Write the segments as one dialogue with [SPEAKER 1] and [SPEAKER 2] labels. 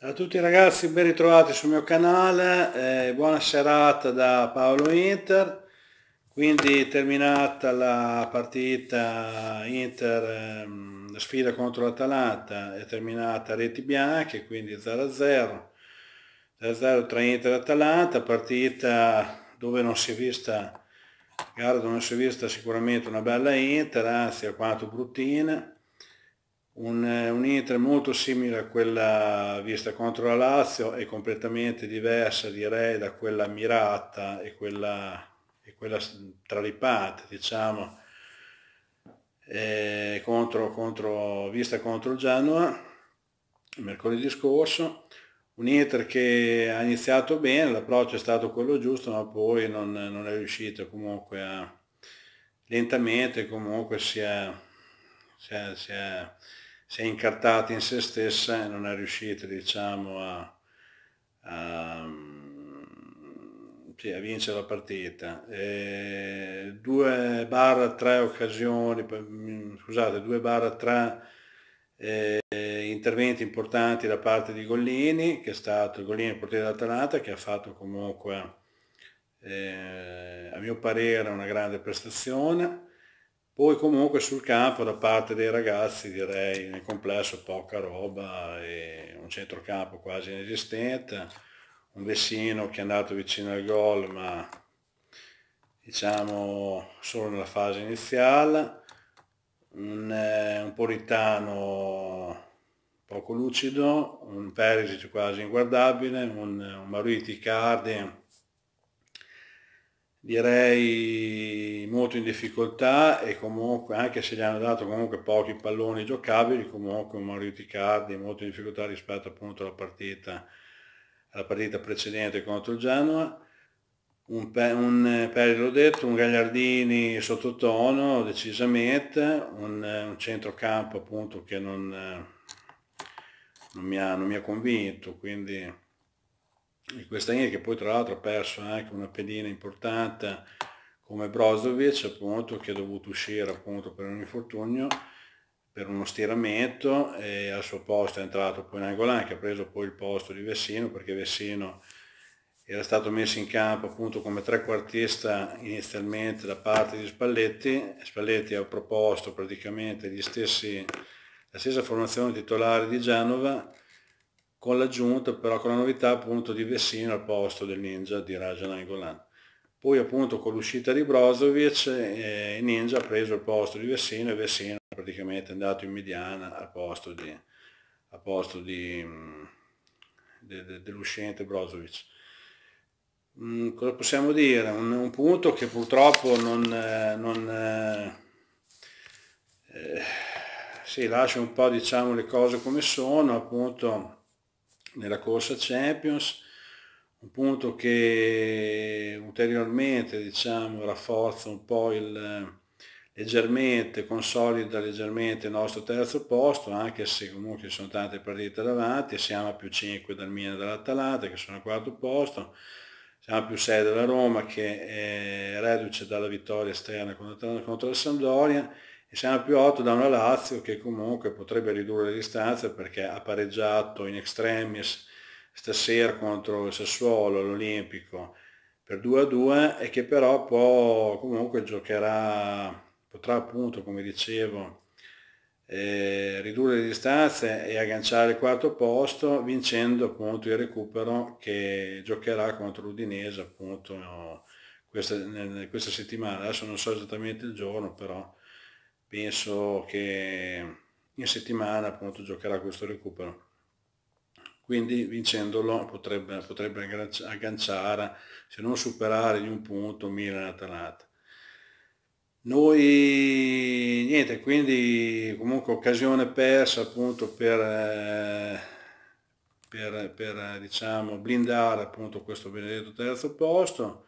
[SPEAKER 1] Ciao a tutti ragazzi, ben ritrovati sul mio canale, eh, buona serata da Paolo Inter, quindi terminata la partita Inter, ehm, sfida contro l'Atalanta, è terminata reti bianche, quindi 0-0, 0-0 tra Inter e Atalanta, partita dove non si è vista, gara dove non si è vista sicuramente una bella Inter, anzi alquanto bruttina, eh, un, Inter molto simile a quella vista contro la Lazio e completamente diversa direi da quella mirata e quella, e quella tralipante diciamo eh, contro, contro, vista contro il Genoa mercoledì scorso un Inter che ha iniziato bene, l'approccio è stato quello giusto, ma poi non, non è riuscito comunque a lentamente comunque si è, si è, si è si è incartata in se stessa e non è riuscita diciamo, a, a, mm, sì, a vincere la partita. E due barra tre occasioni, mm, scusate, due barra tre eh, interventi importanti da parte di Gollini, che è stato il Gollini il portiere dell'Atalanta, che ha fatto comunque eh, a mio parere una grande prestazione poi comunque sul campo da parte dei ragazzi direi nel complesso poca roba, e un centrocampo quasi inesistente, un Vessino che è andato vicino al gol ma diciamo solo nella fase iniziale, un, eh, un Politano poco lucido, un Perisic quasi inguardabile, un, un Mauriti Cardi direi molto in difficoltà e comunque anche se gli hanno dato comunque pochi palloni giocabili comunque un Mario Ticardi molto in difficoltà rispetto appunto alla partita, alla partita precedente contro il Genoa un, pe- un Peri l'ho detto, un Gagliardini sottotono decisamente, un, un centrocampo appunto che non, non, mi ha, non mi ha convinto, quindi di questa linea che poi tra l'altro ha perso anche una pedina importante come Brozovic appunto che ha dovuto uscire appunto per un infortunio per uno stiramento e al suo posto è entrato poi Nangolan che ha preso poi il posto di Vessino perché Vessino era stato messo in campo appunto come trequartista inizialmente da parte di Spalletti, Spalletti ha proposto praticamente gli stessi, la stessa formazione titolare di Genova con l'aggiunta però con la novità appunto di Vessino al posto del ninja di Rajan Golan. Poi appunto con l'uscita di Brozovic eh, Ninja ha preso il posto di Vessino e Vessino praticamente è andato in mediana al posto, di, al posto di, mm, de, de, dell'uscente Brozovic. Mm, cosa possiamo dire? Un, un punto che purtroppo non, eh, non eh, eh si lascia un po' diciamo le cose come sono, appunto nella corsa Champions, un punto che ulteriormente diciamo, rafforza un po' il, leggermente, consolida leggermente il nostro terzo posto, anche se comunque ci sono tante partite davanti, siamo a più 5 dal Milan e dall'Atalanta che sono al quarto posto, siamo a più 6 dalla Roma che è eh, reduce dalla vittoria esterna contro, contro la Sampdoria e siamo più 8 da una Lazio che comunque potrebbe ridurre le distanze perché ha pareggiato in extremis stasera contro il Sassuolo, l'Olimpico, per 2 a 2 e che però può, comunque giocherà, potrà appunto come dicevo eh, ridurre le distanze e agganciare il quarto posto vincendo appunto il recupero che giocherà contro l'Udinese appunto questa, questa settimana, adesso non so esattamente il giorno però penso che in settimana appunto giocherà questo recupero quindi vincendolo potrebbe, potrebbe agganciare se non superare di un punto Milan-Atalanta noi niente quindi comunque occasione persa appunto per, per, per diciamo blindare appunto questo benedetto terzo posto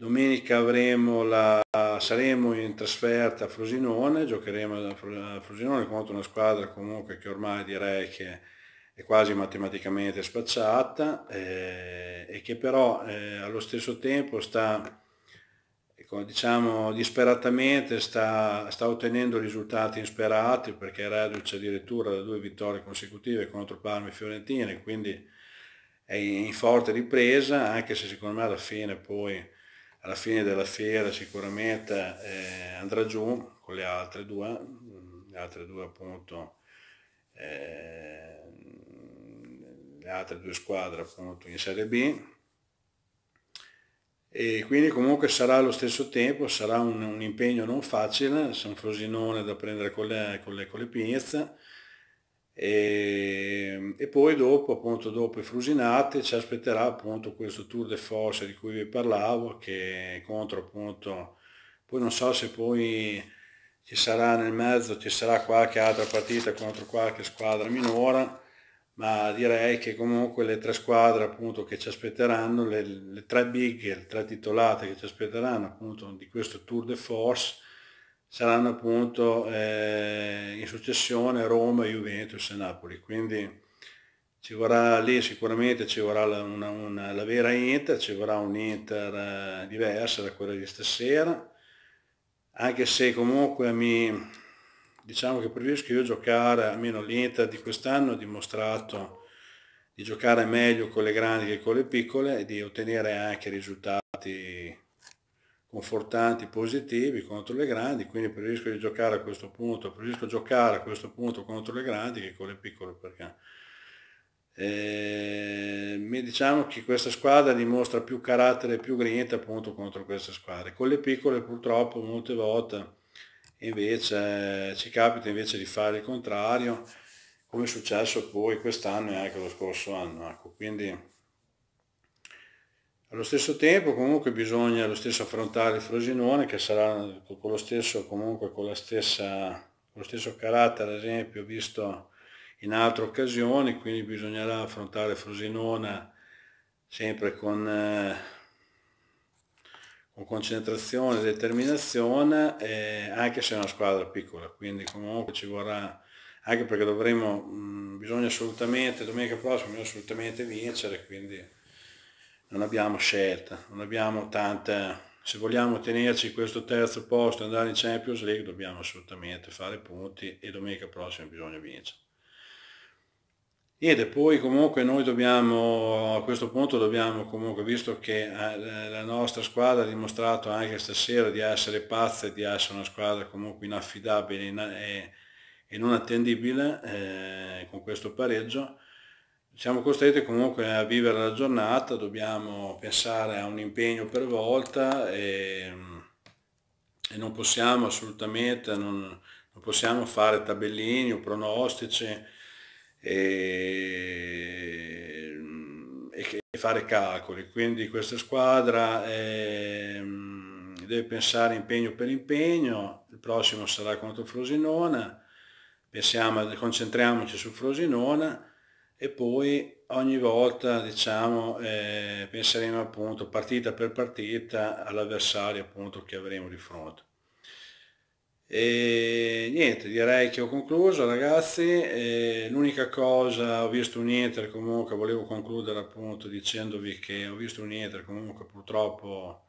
[SPEAKER 1] Domenica avremo la, saremo in trasferta a Frosinone, giocheremo a Frosinone contro una squadra comunque che ormai direi che è quasi matematicamente spacciata eh, e che però eh, allo stesso tempo sta, diciamo, disperatamente sta, sta ottenendo risultati insperati perché è reduce addirittura da due vittorie consecutive contro Parma e Fiorentina quindi è in forte ripresa anche se secondo me alla fine poi alla fine della fiera sicuramente eh, andrà giù con le altre due, le altre due appunto, eh, le altre due squadre appunto in Serie B e quindi comunque sarà allo stesso tempo, sarà un, un impegno non facile, San Frosinone da prendere con le, con le, con le pinze, e, ehm, e, poi dopo, appunto dopo i Frusinati ci aspetterà appunto questo tour de force di cui vi parlavo che contro appunto, poi non so se poi ci sarà nel mezzo, ci sarà qualche altra partita contro qualche squadra minore, ma direi che comunque le tre squadre appunto che ci aspetteranno, le, le tre big, le tre titolate che ci aspetteranno appunto di questo tour de force, saranno appunto eh, in successione Roma, Juventus e Napoli, quindi ci vorrà lì sicuramente ci vorrà la, una, una, la vera Inter, ci vorrà un Inter eh, diversa da quella di stasera, anche se comunque mi, diciamo che preferisco io giocare, almeno l'Inter di quest'anno ha dimostrato di giocare meglio con le grandi che con le piccole e di ottenere anche risultati confortanti, positivi contro le grandi, quindi preferisco giocare a questo punto, preferisco giocare a questo punto contro le grandi che con le piccole perché ehm, mi diciamo che questa squadra dimostra più carattere, più grinta appunto contro queste squadre. Con le piccole purtroppo molte volte invece ci capita invece di fare il contrario, come è successo poi quest'anno e anche lo scorso anno. Ecco, quindi allo stesso tempo comunque bisogna lo stesso affrontare il Frosinone che sarà con lo stesso, comunque, con stessa, con lo stesso carattere, ad esempio, visto in altre occasioni, quindi bisognerà affrontare Frosinone sempre con, eh, con concentrazione e determinazione, eh, anche se è una squadra piccola, quindi comunque ci vorrà, anche perché dovremo, mh, bisogna assolutamente, domenica prossima bisogna assolutamente vincere, quindi non abbiamo scelta, non abbiamo tanta... Se vogliamo tenerci questo terzo posto e andare in Champions League dobbiamo assolutamente fare punti e domenica prossima bisogna vincere. Niente, poi comunque noi dobbiamo, a questo punto dobbiamo comunque, visto che eh, la nostra squadra ha dimostrato anche stasera di essere pazza e di essere una squadra comunque inaffidabile e non attendibile eh, con questo pareggio, siamo costretti comunque a vivere la giornata, dobbiamo pensare a un impegno per volta e, e non possiamo assolutamente, non, non, possiamo fare tabellini o pronostici e, e fare calcoli. Quindi questa squadra è, ehm, deve pensare impegno per impegno, il prossimo sarà contro Frosinone, pensiamo, concentriamoci su Frosinone e poi ogni volta diciamo eh, penseremo appunto partita per partita all'avversario appunto che avremo di fronte e niente direi che ho concluso ragazzi eh, l'unica cosa ho visto un Inter comunque volevo concludere appunto dicendovi che ho visto un Inter comunque purtroppo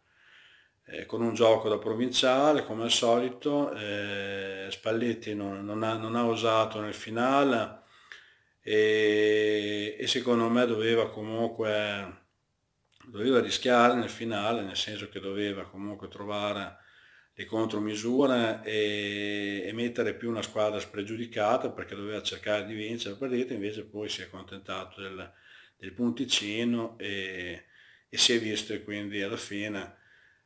[SPEAKER 1] eh, con un gioco da provinciale come al solito eh, Spalletti non, non, ha, non ha osato nel finale e, e secondo me doveva comunque doveva rischiare nel finale, nel senso che doveva comunque trovare le contromisure e, e, mettere più una squadra spregiudicata perché doveva cercare di vincere la partita, invece poi si è accontentato del, del punticino e, e, si è visto e quindi alla fine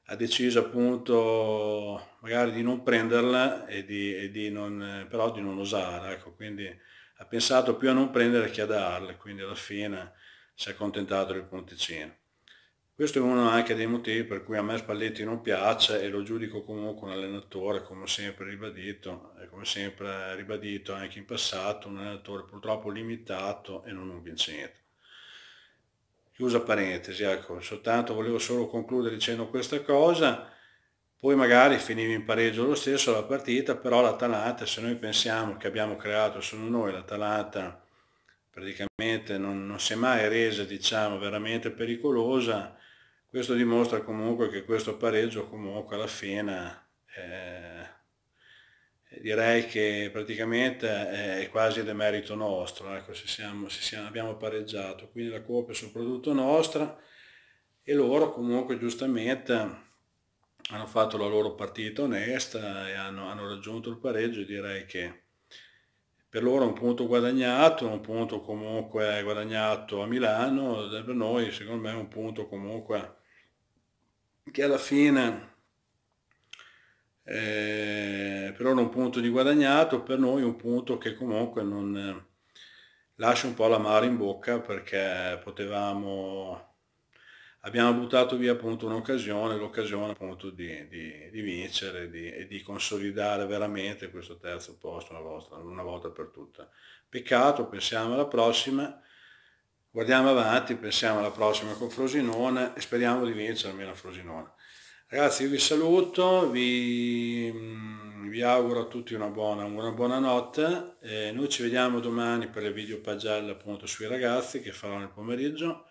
[SPEAKER 1] ha deciso appunto magari di non prenderla e di, e di non, però di non osare, ecco, quindi ha pensato più a non prendere che a darle, quindi alla fine si è accontentato del ponticino. Questo è uno anche dei motivi per cui a me Spalletti non piace e lo giudico comunque un allenatore, come sempre ribadito, e come sempre ribadito anche in passato, un allenatore purtroppo limitato e non un vincente. Chiusa parentesi, ecco, soltanto volevo solo concludere dicendo questa cosa, poi magari finivi in pareggio lo stesso la partita, però l'Atalanta, se noi pensiamo che abbiamo creato solo noi, l'Atalanta praticamente non, non si è mai resa diciamo, veramente pericolosa, questo dimostra comunque che questo pareggio comunque alla fine eh, direi che praticamente è quasi demerito nostro, ecco, se, siamo, se siamo, abbiamo pareggiato, quindi la coppia è soprattutto nostra e loro comunque giustamente hanno fatto la loro partita onesta e hanno, hanno raggiunto il pareggio e direi che per loro è un punto guadagnato, un punto comunque guadagnato a Milano, per noi secondo me è un punto comunque che alla fine eh, per loro un punto di guadagnato, per noi un punto che comunque non eh, lascia un po' la mare in bocca perché potevamo abbiamo buttato via appunto un'occasione, l'occasione appunto di, di, di vincere di, e di consolidare veramente questo terzo posto una volta, una volta per tutta. Peccato, pensiamo alla prossima, guardiamo avanti, pensiamo alla prossima con Frosinone e speriamo di vincere almeno a Frosinone. Ragazzi io vi saluto, vi, mm, vi auguro a tutti una buona, una buona notte, eh, noi ci vediamo domani per le video pagelle appunto sui ragazzi che farò nel pomeriggio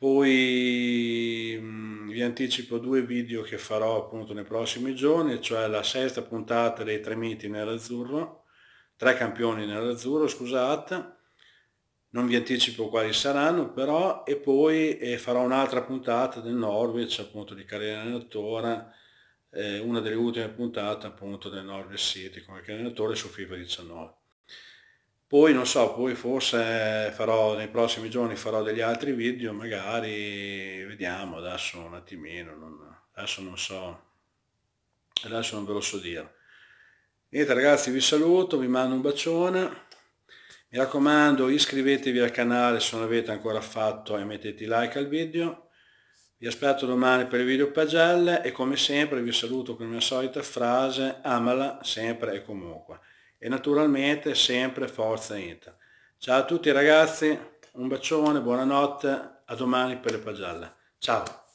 [SPEAKER 1] poi mh, mm, vi anticipo due video che farò appunto nei prossimi giorni, cioè la sesta puntata dei tre miti nell'azzurro, tre campioni nell'azzurro, scusate, non vi anticipo quali saranno però, e poi eh, farò un'altra puntata del Norwich appunto di carriera allenatore, eh, una delle ultime puntate appunto del Norwich City come carriera allenatore su FIFA 19. Poi non so, poi forse farò nei prossimi giorni farò degli altri video, magari vediamo adesso un attimino, non, adesso non so, adesso non ve lo so dire. Niente ragazzi, vi saluto, vi mando un bacione. Mi raccomando, iscrivetevi al canale se non avete ancora fatto e mettete like al video. Vi aspetto domani per il video pagelle e come sempre vi saluto con la mia solita frase, amala sempre e comunque e naturalmente sempre Forza Inter. Ciao a tutti ragazzi, un bacione, buonanotte, a domani per le pagelle. Ciao!